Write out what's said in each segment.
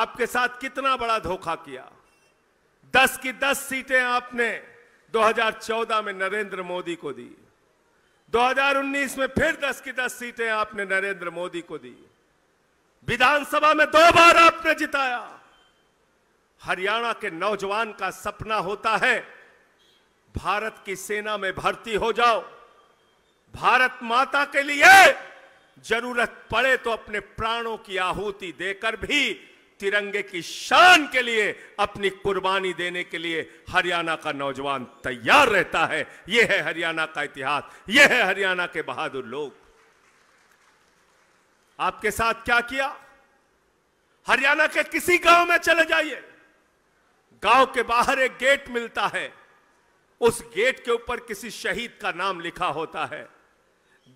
आपके साथ कितना बड़ा धोखा किया दस की दस सीटें आपने 2014 में नरेंद्र मोदी को दी 2019 में फिर दस की दस सीटें आपने नरेंद्र मोदी को दी विधानसभा में दो बार आपने जिताया हरियाणा के नौजवान का सपना होता है भारत की सेना में भर्ती हो जाओ भारत माता के लिए जरूरत पड़े तो अपने प्राणों की आहुति देकर भी तिरंगे की शान के लिए अपनी कुर्बानी देने के लिए हरियाणा का नौजवान तैयार रहता है यह है हरियाणा का इतिहास यह है हरियाणा के बहादुर लोग आपके साथ क्या किया हरियाणा के किसी गांव में चले जाइए गांव के बाहर एक गेट मिलता है उस गेट के ऊपर किसी शहीद का नाम लिखा होता है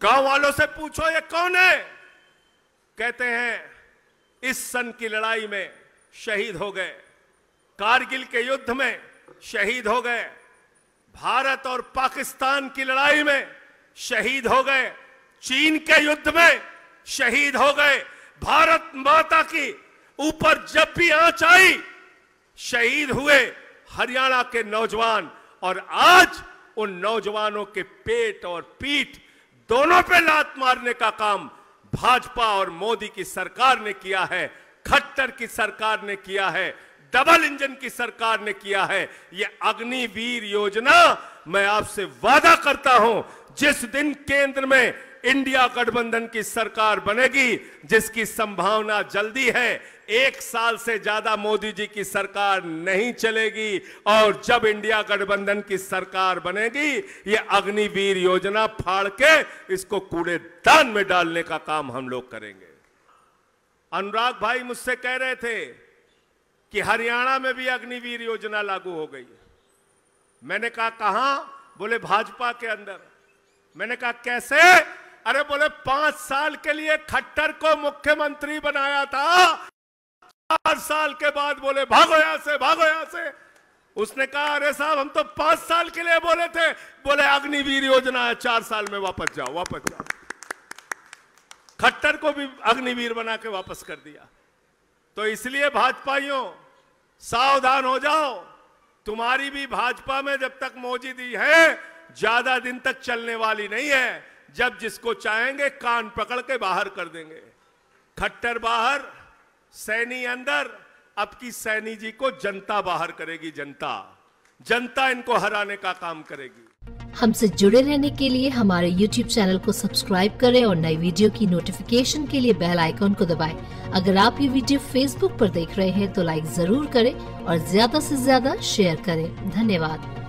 गांव वालों से पूछो ये कौन है कहते हैं इस सन की लड़ाई में शहीद हो गए कारगिल के युद्ध में शहीद हो गए भारत और पाकिस्तान की लड़ाई में शहीद हो गए चीन के युद्ध में शहीद हो गए भारत माता की ऊपर जब भी आंच आई शहीद हुए हरियाणा के नौजवान और आज उन नौजवानों के पेट और पीठ दोनों पे लात मारने का काम भाजपा और मोदी की सरकार ने किया है खट्टर की सरकार ने किया है डबल इंजन की सरकार ने किया है यह अग्निवीर योजना मैं आपसे वादा करता हूं जिस दिन केंद्र में इंडिया गठबंधन की सरकार बनेगी जिसकी संभावना जल्दी है एक साल से ज्यादा मोदी जी की सरकार नहीं चलेगी और जब इंडिया गठबंधन की सरकार बनेगी ये अग्निवीर योजना फाड़ के इसको कूड़ेदान में डालने का काम हम लोग करेंगे अनुराग भाई मुझसे कह रहे थे कि हरियाणा में भी अग्निवीर योजना लागू हो गई मैंने कहा कहा बोले भाजपा के अंदर मैंने कहा कैसे अरे बोले पांच साल के लिए खट्टर को मुख्यमंत्री बनाया था पांच साल के बाद बोले भागो यहां से भागो यहां से उसने कहा अरे साहब हम तो पांच साल के लिए बोले थे बोले अग्निवीर योजना है चार साल में वापस जाओ वापस जाओ खट्टर को भी अग्निवीर बना के वापस कर दिया तो इसलिए भाजपाइयों सावधान हो जाओ तुम्हारी भी भाजपा में जब तक मौजूदगी है ज्यादा दिन तक चलने वाली नहीं है जब जिसको चाहेंगे कान पकड़ के बाहर कर देंगे खट्टर बाहर सैनी अंदर अब की सैनी जी को जनता बाहर करेगी जनता जनता इनको हराने का काम करेगी हमसे जुड़े रहने के लिए हमारे YouTube चैनल को सब्सक्राइब करें और नई वीडियो की नोटिफिकेशन के लिए बेल आइकॉन को दबाएं। अगर आप ये वीडियो Facebook पर देख रहे हैं तो लाइक जरूर करें और ज्यादा से ज्यादा शेयर करें धन्यवाद